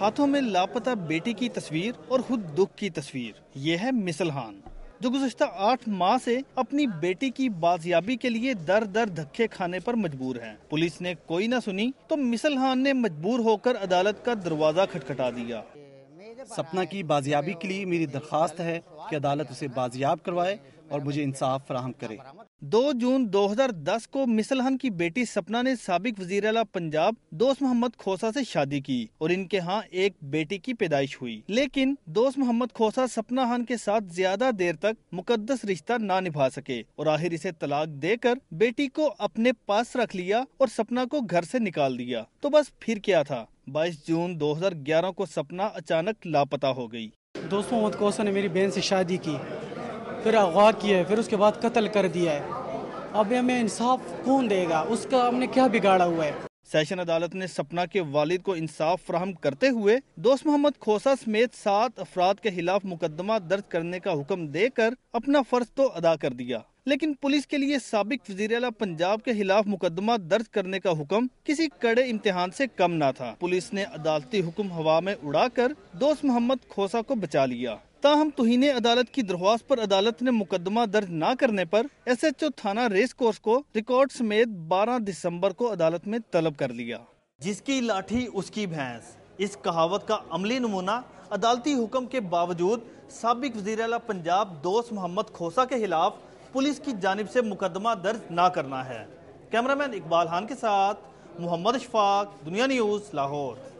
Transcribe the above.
हाथों में लापता बेटी की तस्वीर और खुद दुख की तस्वीर ये है मिसलहान जो गुजशत आठ माह से अपनी बेटी की बाजियाबी के लिए दर दर धक्के खाने पर मजबूर है पुलिस ने कोई ना सुनी तो मिसलहान ने मजबूर होकर अदालत का दरवाजा खटखटा दिया सपना की बाजियाबी के लिए मेरी दरखास्त है कि अदालत उसे बाजियाब करवाए और मुझे इंसाफ फराहम करे दो जून 2010 को मिसलहन की बेटी सपना ने सबक वजी अला पंजाब दोस्त मोहम्मद खोसा से शादी की और इनके यहाँ एक बेटी की पैदाइश हुई लेकिन दोस्त मोहम्मद खोसा सपना खान के साथ ज्यादा देर तक मुकदस रिश्ता ना निभा सके और आखिर इसे तलाक देकर बेटी को अपने पास रख लिया और सपना को घर से निकाल दिया तो बस फिर क्या था बाईस जून दो को सपना अचानक लापता हो गयी दोस्त मोहम्मद खोसा ने मेरी बहन ऐसी शादी की फिर अगवा किया है फिर उसके बाद कत्ल कर दिया है अब हमें इंसाफ कौन देगा उसका हमने क्या बिगाड़ा हुआ है सेशन अदालत ने सपना के वालिद को इंसाफ फ्राहम करते हुए दोस्त मोहम्मद खोसा समेत सात अफराद के खिलाफ मुकदमा दर्ज करने का हुक्म देकर अपना फर्ज तो अदा कर दिया लेकिन पुलिस के लिए सबक वजीर अला पंजाब के खिलाफ मुकदमा दर्ज करने का हुक्म किसी कड़े इम्तिहान से कम ना था पुलिस ने अदालती हुक्म हवा में उड़ाकर दोस्त मोहम्मद खोसा को बचा लिया ताहम तुहने अदालत की दरख्वास्त पर अदालत ने मुकदमा दर्ज न करने पर एस एच ओ थाना रेस कोर्स को रिकॉर्ड समेत 12 दिसंबर को अदालत में तलब कर लिया जिसकी लाठी उसकी भैंस इस कहावत का अमली नमूना अदालती हुक्म के बावजूद सबक वजीर अला पंजाब दोस्त मोहम्मद खोसा के खिलाफ पुलिस की जानब से मुकदमा दर्ज ना करना है कैमरामैन इकबाल खान के साथ मोहम्मद शफाक दुनिया न्यूज़ लाहौर